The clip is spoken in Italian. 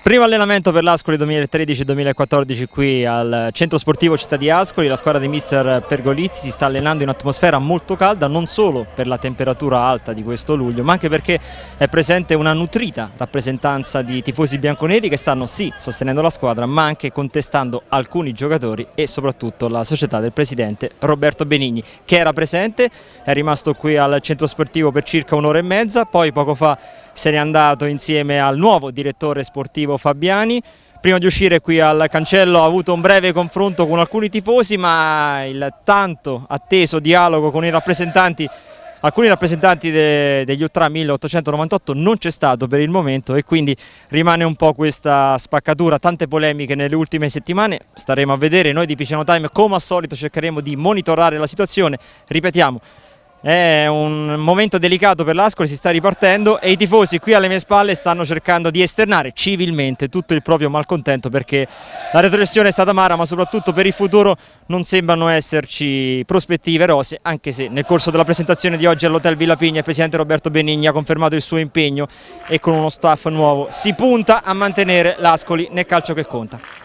Primo allenamento per l'Ascoli 2013-2014 qui al centro sportivo Città di Ascoli, la squadra di mister Pergolizzi si sta allenando in atmosfera molto calda non solo per la temperatura alta di questo luglio ma anche perché è presente una nutrita rappresentanza di tifosi bianconeri che stanno sì sostenendo la squadra ma anche contestando alcuni giocatori e soprattutto la società del presidente Roberto Benigni che era presente, è rimasto qui al centro sportivo per circa un'ora e mezza, poi poco fa se n'è andato insieme al nuovo direttore sportivo Fabiani. Prima di uscire qui al cancello ha avuto un breve confronto con alcuni tifosi ma il tanto atteso dialogo con i rappresentanti alcuni rappresentanti de, degli Ultra 1898 non c'è stato per il momento e quindi rimane un po' questa spaccatura, tante polemiche nelle ultime settimane, staremo a vedere, noi di Piceno Time come al solito cercheremo di monitorare la situazione, ripetiamo è un momento delicato per l'Ascoli, si sta ripartendo e i tifosi qui alle mie spalle stanno cercando di esternare civilmente tutto il proprio malcontento perché la retrocessione è stata amara ma soprattutto per il futuro non sembrano esserci prospettive rose anche se nel corso della presentazione di oggi all'Hotel Villa Pigna il Presidente Roberto Benigni ha confermato il suo impegno e con uno staff nuovo si punta a mantenere l'Ascoli nel calcio che conta.